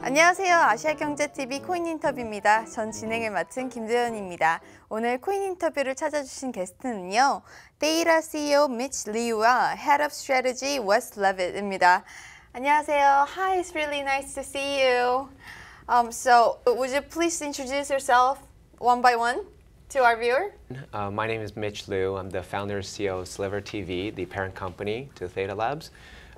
안녕하세요. 아시아경제TV 코인인터뷰입니다. 전 진행을 맡은 김도연입니다. 오늘 코인인터뷰를 찾아주신 게스트는요. 데이라 CEO Mitch Lee와 Head of Strategy Wes Levitt입니다. 안녕하세요. Hi, it's really nice to see you. Um, so, would you please introduce yourself one by one? to our viewer? Uh, my name is Mitch Liu. I'm the founder and CEO of Sliver TV, the parent company to Theta Labs.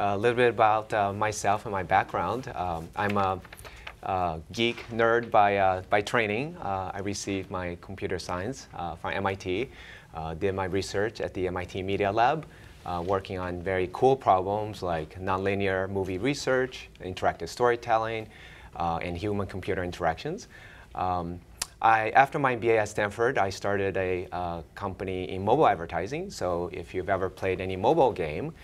a little bit about uh, myself and my background. Um, I'm a, a, geek nerd by, uh, by training. Uh, I received my computer science uh, from MIT, uh, did my research at the MIT Media Lab, uh, working on very cool problems like nonlinear movie research, interactive storytelling, and human-computer interactions. Um, I, after my MBA at Stanford, I started a company in mobile advertising. So if you've ever played any mobile game,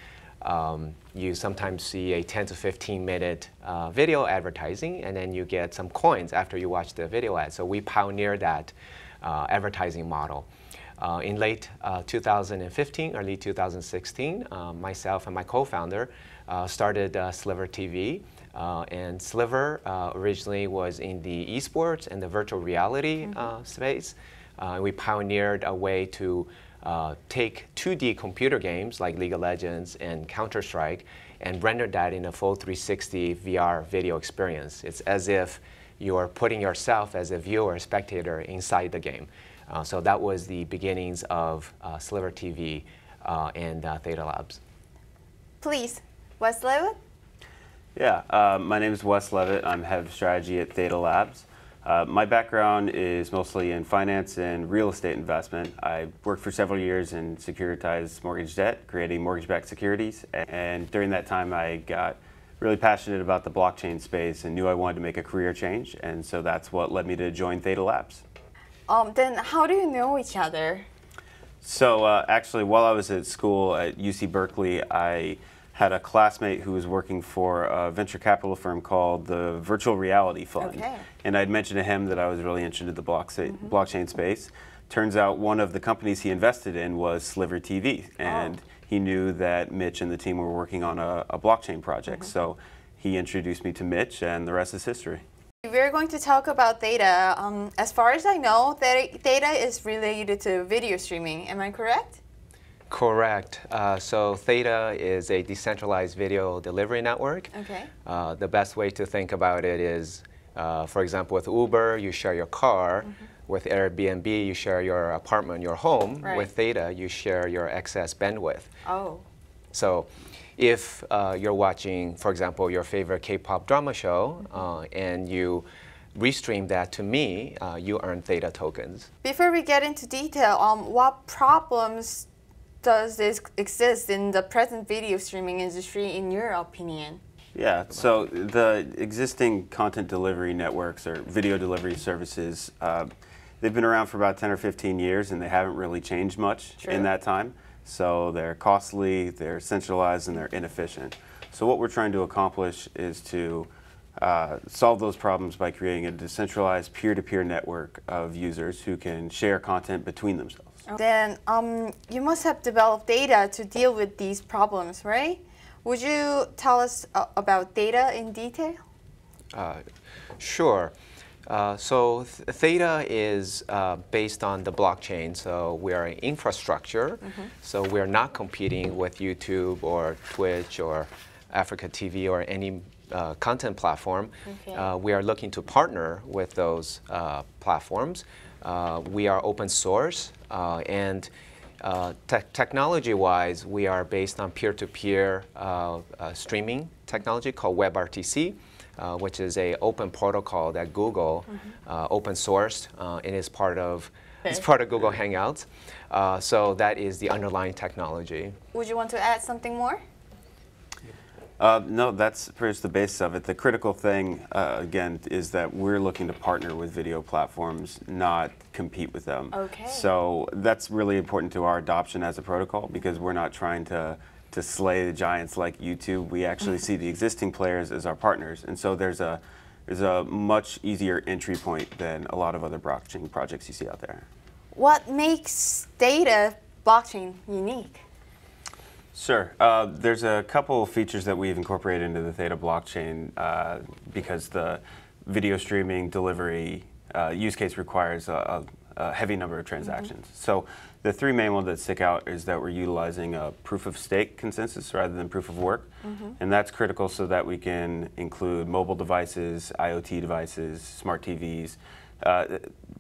um, you sometimes see a 10 to 15 minute uh, video advertising, and then you get some coins after you watch the video ad. So we pioneered that uh, advertising model. Uh, in late uh, 2015, early 2016, um, myself and my co-founder uh, started uh, Sliver TV. and Sliver originally was in the esports and the virtual reality mm -hmm. space. we pioneered a way to uh, take 2D computer games like League of Legends and Counter-Strike and render that in a full 360 VR video experience. It's as if you're putting yourself as a viewer, a spectator inside the game. Uh, so that was the beginnings of uh, Sliver TV uh, and uh, Theta Labs. Please, Wes Levitt? Yeah, my name is Wes Levitt. I'm head of strategy at Theta Labs. Uh, my background is mostly in finance and real estate investment. I worked for several years in securitized mortgage debt, creating mortgage-backed securities. And during that time, I got really passionate about the blockchain space and knew I wanted to make a career change. And so that's what led me to join Theta Labs. Um, then how do you know each other? So uh, actually, while I was at school at UC Berkeley, I had a classmate who was working for a venture capital firm called the Virtual Reality Fund. Okay. And I'd mentioned to him that I was really interested in the blockchain, mm -hmm. blockchain space. Turns out one of the companies he invested in was Sliver TV. Oh. And oh. he knew that Mitch and the team were working on a, a blockchain project. Mm -hmm. So he introduced me to Mitch, and the rest is history. We're going to talk about data. Um, as far as I know, data is related to video streaming. Am I correct? Correct. Uh, so Theta is a decentralized video delivery network. Okay. Uh, the best way to think about it is, uh, for example, with Uber, you share your car. Mm -hmm. With Airbnb, you share your apartment, your home. Right. With Theta, you share your excess bandwidth. Oh. So if uh, you're watching, for example, your favorite K-pop drama show, mm -hmm. and you restream that to me, uh, you earn Theta tokens. Before we get into detail on um, what problems does this exist in the present video streaming industry, in your opinion? Yeah, so the existing content delivery networks or video delivery services, uh, they've been around for about 10 or 15 years and they haven't really changed much True. in that time. So they're costly, they're centralized, and they're inefficient. So what we're trying to accomplish is to uh, solve those problems by creating a decentralized peer-to-peer network of users who can share content between themselves. Then um, you must have developed data to deal with these problems, right? Would you tell us uh, about data in detail? Uh, sure. Uh, so Theta is uh, based on the blockchain, so we are an infrastructure, mm -hmm. so we're not competing with YouTube or Twitch or Africa TV or any uh, content platform. Okay. Uh, we are looking to partner with those uh, platforms. Uh, we are open source uh, and uh, te technology-wise, we are based on peer-to-peer streaming technology called WebRTC, which is a open protocol that Google mm -hmm. open sourced and is part of it's part of Google Hangouts. so that is the underlying technology. Would you want to add something more? Uh, no, that's pretty much the basis of it. The critical thing, uh, again, is that we're looking to partner with video platforms, not compete with them. Okay. So that's really important to our adoption as a protocol because we're not trying to to slay the giants like YouTube. We actually see the existing players as our partners, and so there's a there's a much easier entry point than a lot of other blockchain projects you see out there. What makes data blockchain unique? Sure. Uh, there's a couple features that we've incorporated into the Theta blockchain uh, because the video streaming delivery uh, use case requires a, a, heavy number of mm-hmm. transactions. Mm -hmm. So the three main ones that stick out is that we're utilizing a proof of stake consensus rather than proof of work. Mm -hmm. And that's critical so that we can include mobile devices, IoT devices, smart TVs, uh,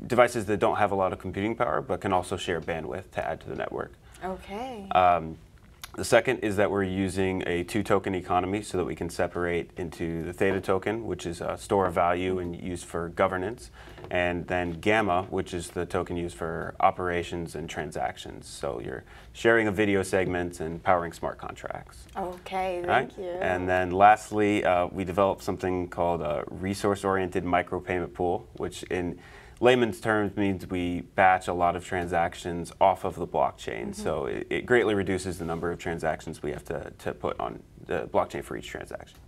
devices that don't have a lot of computing power but can also share bandwidth to add to the network. Okay. Um, the second is that we're using a two token economy so that we can separate into the theta token, which is a store of value and used for governance, and then gamma, which is the token used for operations and transactions. So you're sharing of video segments and powering smart contracts. Okay, right? thank you. And then lastly, uh, we developed something called a resource oriented micropayment pool, which in layman's terms means we batch a lot of transactions off of the blockchain. Mm -hmm. So it, it, greatly reduces the number of transactions we have to, to put on the blockchain for each transaction.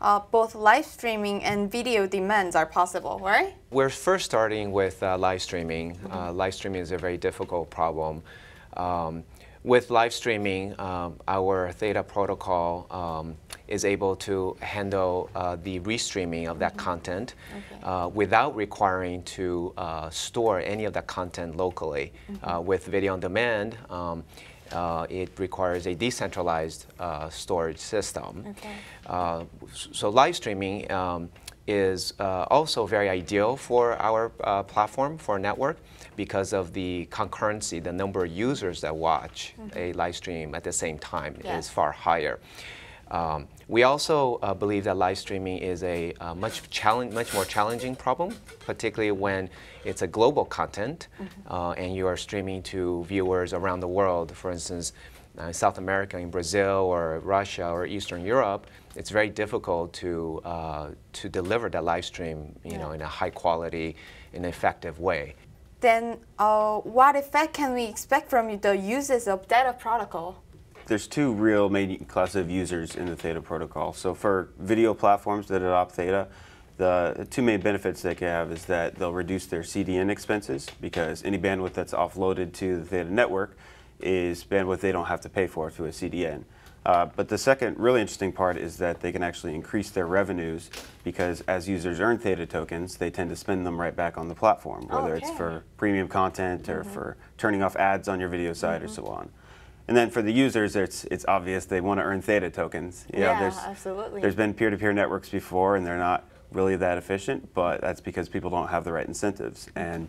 Uh, both live streaming and video demands are possible, right? We're first starting with uh, live streaming. Mm -hmm. uh, live streaming is a very difficult problem. Um, with live streaming, um, our Theta protocol um, is able to handle uh, the restreaming of that mm -hmm. content okay. uh, without requiring to uh, store any of that content locally. Mm -hmm. with video on demand, um, uh, it requires a decentralized uh, storage system. Okay. so live streaming um, is also very ideal for our platform, for our network, because of the concurrency, the number of users that watch mm -hmm. a live stream at the same time yeah. is far higher. Um, we also uh, believe that live streaming is a uh, much, much more challenging problem, particularly when it's a global content mm -hmm. uh, and you are streaming to viewers around the world. For instance, in uh, South America, in Brazil, or Russia, or Eastern Europe, it's very difficult to, uh, to deliver that live stream you yeah. know, in a high quality and effective way. Then uh, what effect can we expect from the uses of data protocol? there's two real main classes of users in the Theta protocol. So for video platforms that adopt Theta, the two main benefits they can have is that they'll reduce their CDN expenses because any bandwidth that's offloaded to the Theta network is bandwidth they don't have to pay for through a CDN. Uh, but the second really interesting part is that they can actually increase their revenues because as users earn Theta tokens, they tend to spend them right back on the platform, whether okay. it's for premium content or mm -hmm. for turning off ads on your video site mm -hmm. or mm-hmm. so on. And then for the users, it's it's obvious they want to earn Theta tokens. You yeah, know, there's, absolutely. There's been peer-to-peer -peer networks before, and they're not really that efficient. But that's because people don't have the right incentives. And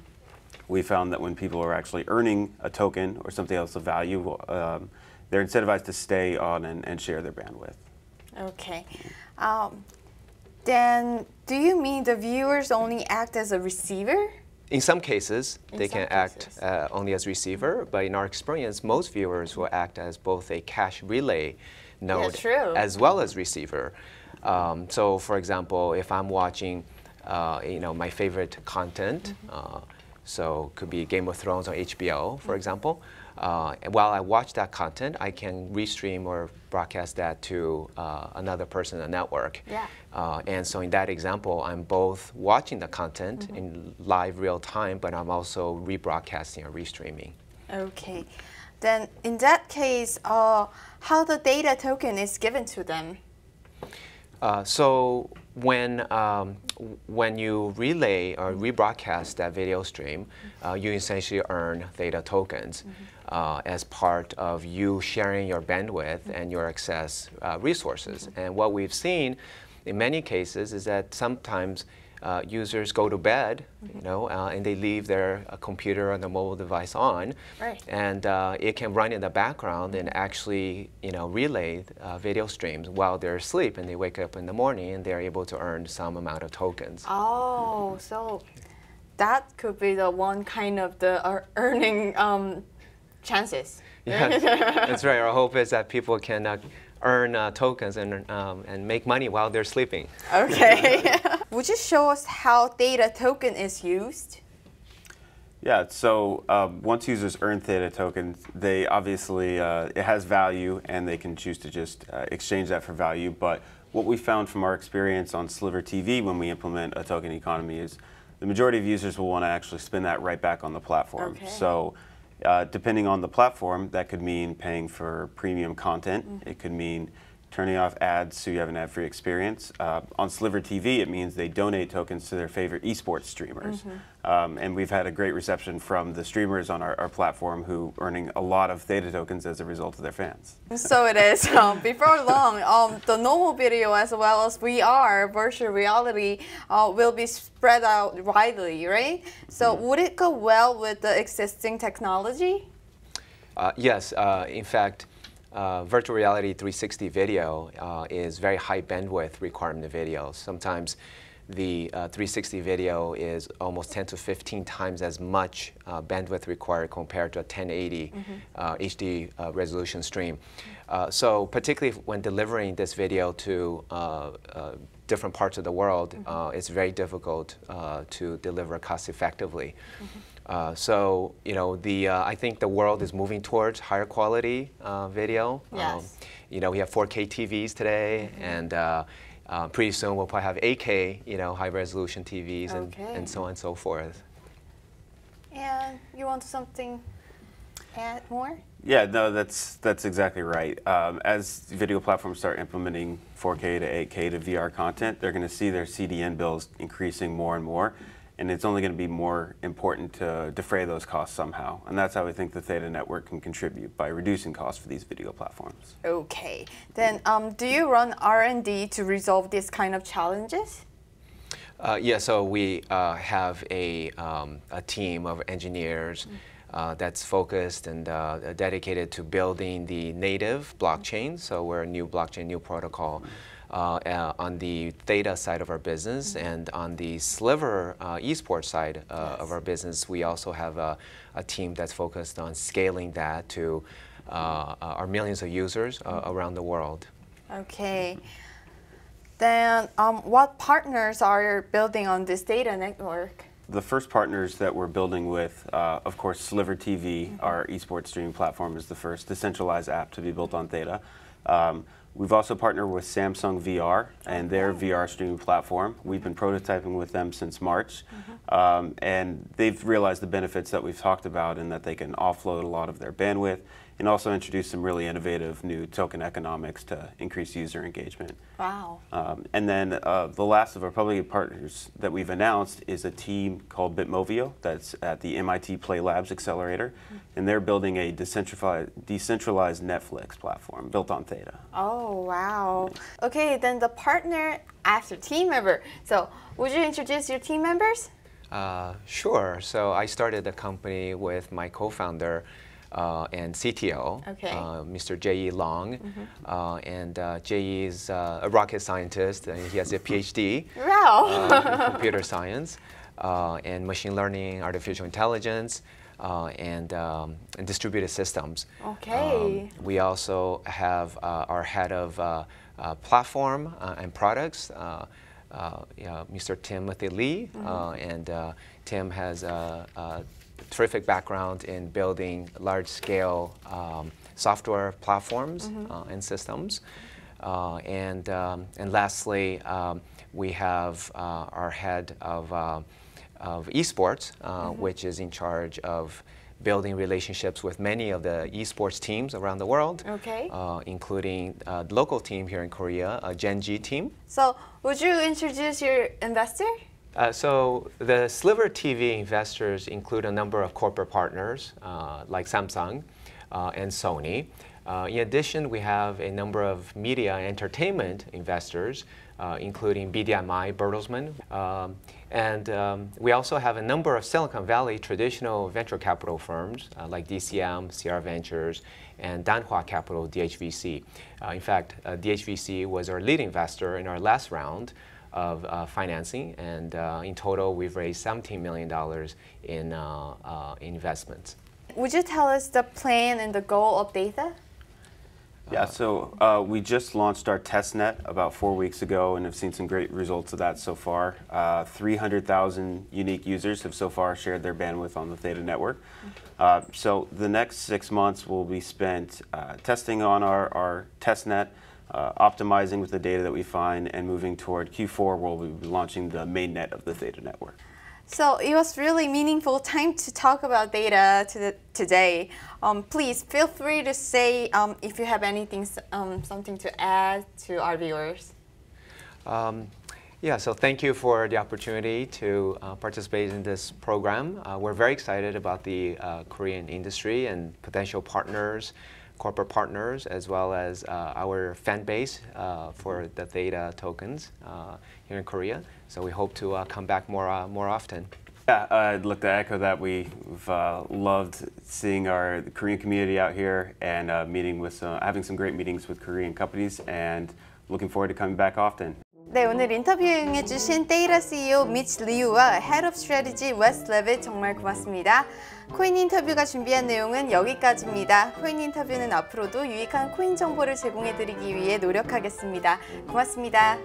we found that when people are actually earning a token or something else of value, um, they're incentivized to stay on and, and share their bandwidth. Okay. Um, then do you mean the viewers only act as a receiver? In some cases, in they some can cases. act uh, only as receiver, but in our experience, most viewers will act as both a cache relay node yeah, as well as receiver. Um, so, for example, if I'm watching, uh, you know, my favorite content, mm -hmm. uh, so could be Game of Thrones on HBO, for mm -hmm. example. Uh, while I watch that content, I can restream or broadcast that to uh, another person, a network. Yeah. Uh, and so in that example, I'm both watching the content mm -hmm. in live real time, but I'm also rebroadcasting or restreaming. Okay. Then in that case, uh, how the data token is given to them? Uh, so when um, when you relay or rebroadcast that video stream, uh, you essentially earn theta tokens mm-hmm. uh, as part of you sharing your bandwidth mm-hmm. and your access uh, resources. Mm-hmm. And what we've seen in many cases is that sometimes uh, users go to bed, mm -hmm. you know, uh, and they leave their uh, computer and their mobile device on, right. and uh, it can run in the background and actually, you know, relay uh, video streams while they're asleep, and they wake up in the morning and they're able to earn some amount of tokens. Oh, mm -hmm. so that could be the one kind of the uh, earning um, chances. Yes, that's right. Our hope is that people can earn tokens and um, and make money while they're sleeping. Okay. Would you show us how Theta token is used? Yeah, so um, once users earn Theta tokens, they obviously, uh, it has value and they can choose to just uh, exchange that for value. But what we found from our experience on Sliver TV when we implement a token economy is the majority of users will want to actually spend that right back on the platform. Okay. So uh, depending on the platform, that could mean paying for premium content. Mm -hmm. It could mean turning off ads so you have an ad-free experience. Uh, on Sliver TV, it means they donate tokens to their favorite esports streamers. Mm -hmm. um, and we've had a great reception from the streamers on our, our platform who are earning a lot of Theta tokens as a result of their fans. So it is. Um, before long, um, the normal video as well as VR, virtual reality, uh, will be spread out widely, right? So mm -hmm. would it go well with the existing technology? Uh, yes. Uh, in fact, uh, virtual reality 360 video uh, is very high bandwidth requirement of video. Sometimes the uh, 360 video is almost 10 to 15 times as much uh, bandwidth required compared to a 1080 mm -hmm. HD uh, uh, resolution stream. so particularly when delivering this video to different parts of the world, mm -hmm. it's very difficult to deliver cost effectively. Mm -hmm. Uh, so you know, the uh, I think the world is moving towards higher quality uh, video. Um, yes. Um, you know, we have 4K TVs today, mm -hmm. and uh, uh, pretty soon we'll probably have 8K, you know, high resolution TVs okay. and, and so on and so forth. And you want something add more? Yeah, no, that's that's exactly right. Um, as video platforms start implementing 4K to 8K to VR content, they're going to see their CDN bills increasing more and more and it's only going to be more important to defray those costs somehow. And that's how we think the Theta Network can contribute by reducing costs for these video platforms. Okay, then um, do you run R&D to resolve these kind of challenges? Uh, yeah, so we uh, have a, um, a team of engineers mm. Uh, that's focused and uh, dedicated to building the native blockchain. So we're a new blockchain, new protocol. Mm. Uh, uh, on the Theta side of our business mm -hmm. and on the Sliver uh, esports side uh, yes. of our business, we also have a, a, team that's focused on scaling that to uh, our millions of users mm -hmm. around the world. Okay. Then, um, what partners are you building on this data network? the first partners that we're building with, uh, of course, Sliver TV, mm -hmm. our esports streaming platform, is the first decentralized app to be built on Theta. Um, We've also partnered with Samsung VR and their VR streaming platform. We've been prototyping with them since March, mm -hmm. um, and they've realized the benefits that we've talked about and that they can offload a lot of their bandwidth and also introduce some really innovative new token economics to increase user engagement. Wow. Um, and then uh, the last of our public partners that we've announced is a team called Bitmovio that's at the MIT Play Labs Accelerator. Mm -hmm and they're building a decentralized, decentralized Netflix platform built on Theta. Oh, wow. Okay, then the partner after team member. So would you introduce your team members? Uh, sure. So I started the company with my co-founder uh, and CTO, okay. uh, Mr. J.E. Long. Mm -hmm. and uh, J.E. is uh, a rocket scientist and he has a PhD wow. in computer science and machine learning, artificial intelligence. Uh, and, um, and, distributed systems. Okay. Um, we also have uh, our head of uh, platform and products. Mr. Timothy Lee, mm -hmm. and Tim has a, terrific background in building large-scale um, software platforms mm -hmm. and systems. Uh, and, um, and lastly, um, we have uh, our head of uh, of esports, uh, mm -hmm. which is in charge of building relationships with many of the esports teams around the world, okay. Uh, including uh, local team here in Korea, a Gen G team. So, would you introduce your investor? Uh, so, the Sliver TV investors include a number of corporate partners uh, like Samsung uh, and Sony. Uh, in addition, we have a number of media and entertainment investors, uh, including BDMI, Bertelsmann. Um, and um, we also have a number of Silicon Valley traditional venture capital firms uh, like DCM, CR Ventures, and Danhua Capital, DHVC. Uh, in fact, uh, DHVC was our lead investor in our last round of uh, financing, and uh, in total, we've raised $17 million in uh, uh, investments. Would you tell us the plan and the goal of Data? Yeah, so uh, we just launched our test net about four weeks ago and have seen some great results of that so far. Uh, 300,000 unique users have so far shared their bandwidth on the Theta network. Mm-hmm. Uh, so the next six months will be spent uh, testing on our, our test net, uh, optimizing with the data that we find, and moving toward Q4 where we'll be launching the main net of the Theta network. So it was really meaningful time to talk about data to the, today. Um, please feel free to say um, if you have anything, um, something to add to our viewers. Um, yeah, so thank you for the opportunity to uh, participate in this program. Uh, we're very excited about the uh, Korean industry and potential partners, corporate partners, as well as uh, our fan base uh, for the data tokens uh, here in Korea. So we hope to uh, come back more, uh, more often. Yeah, I'd like to echo that. We've uh, loved seeing our Korean community out here and uh, meeting with some, having some great meetings with Korean companies and looking forward to coming back often. 네, 오늘 인터뷰해 주신 테이라 CEO 미치 리우와 Head of Strategy West Levitt 정말 고맙습니다. 코인 인터뷰가 준비한 내용은 여기까지입니다. 코인 인터뷰는 앞으로도 유익한 코인 정보를 제공해드리기 위해 노력하겠습니다. 고맙습니다.